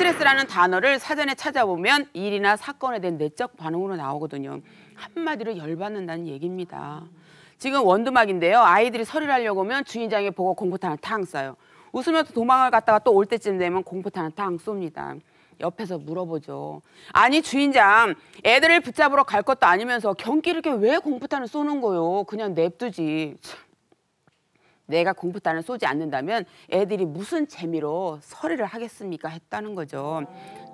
스트레스라는 단어를 사전에 찾아보면 일이나 사건에 대한 내적 반응으로 나오거든요. 한마디로 열받는다는 얘기입니다. 지금 원두막인데요. 아이들이 서류를 하려고 하면 주인장이 보고 공포탄을 탕 쏴요. 웃으면서 도망을 갔다가 또 올 때쯤 되면 공포탄을 탕 쏩니다. 옆에서 물어보죠. 아니 주인장 애들을 붙잡으러 갈 것도 아니면서 경기를 이렇게 왜 공포탄을 쏘는 거요? 그냥 냅두지. 참. 내가 공부단을 쏘지 않는다면 애들이 무슨 재미로 서리를 하겠습니까 했다는 거죠.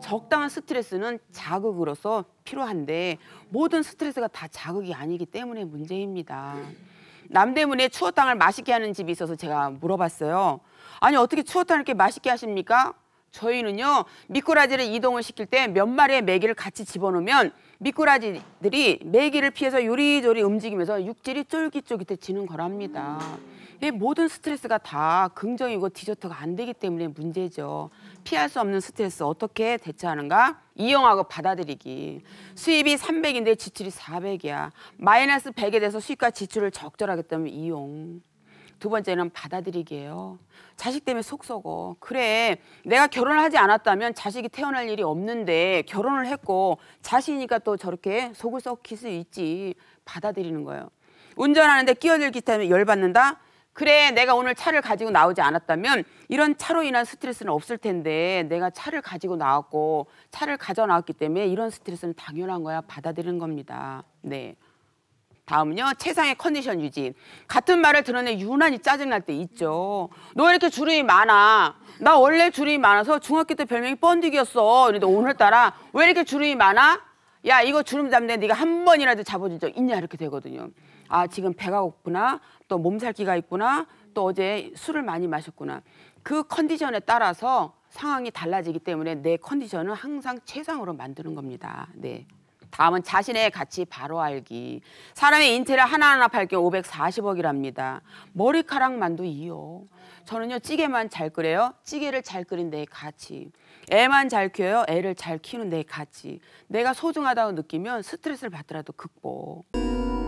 적당한 스트레스는 자극으로서 필요한데 모든 스트레스가 다 자극이 아니기 때문에 문제입니다. 남대문에 추어탕을 맛있게 하는 집이 있어서 제가 물어봤어요. 아니 어떻게 추어탕을 이렇게 맛있게 하십니까? 저희는요 미꾸라지를 이동을 시킬 때 몇 마리의 메기를 같이 집어넣으면 미꾸라지들이 메기를 피해서 요리조리 움직이면서 육질이 쫄깃쫄깃해지는 거랍니다. 모든 스트레스가 다 긍정이고 디저트가 안 되기 때문에 문제죠. 피할 수 없는 스트레스 어떻게 대처하는가? 이용하고 받아들이기. 수입이 300인데 지출이 400이야. 마이너스 100에 대해서 수입과 지출을 적절하게 때문에 이용. 두 번째는 받아들이기예요. 자식 때문에 속 썩어. 그래, 내가 결혼을 하지 않았다면 자식이 태어날 일이 없는데 결혼을 했고 자식이니까 또 저렇게 속을 썩힐 수 있지. 받아들이는 거예요. 운전하는데 끼어들기 때문에 열받는다? 그래, 내가 오늘 차를 가지고 나오지 않았다면 이런 차로 인한 스트레스는 없을 텐데 내가 차를 가지고 나왔고 차를 가져 나왔기 때문에 이런 스트레스는 당연한 거야. 받아들이는 겁니다. 네. 다음은요. 최상의 컨디션 유지. 같은 말을 들었는데 유난히 짜증날 때 있죠. 너 왜 이렇게 주름이 많아? 나 원래 주름이 많아서 중학교 때 별명이 번디기였어. 그런데 오늘따라 왜 이렇게 주름이 많아? 야 이거 주름 잡는데 네가 한 번이라도 잡아준 적 있냐 이렇게 되거든요. 아 지금 배가 고프나 또 몸살기가 있구나 또 어제 술을 많이 마셨구나. 그 컨디션에 따라서 상황이 달라지기 때문에 내 컨디션은 항상 최상으로 만드는 겁니다. 네. 다음은 자신의 가치 바로 알기. 사람의 인테리어 하나하나 팔게 540억이랍니다. 머리카락만도 이요. 저는요 찌개만 잘 끓여요. 찌개를 잘 끓인 내 가치. 애만 잘 키워요. 애를 잘 키우는 내 가치. 내가 소중하다고 느끼면 스트레스를 받더라도 극복.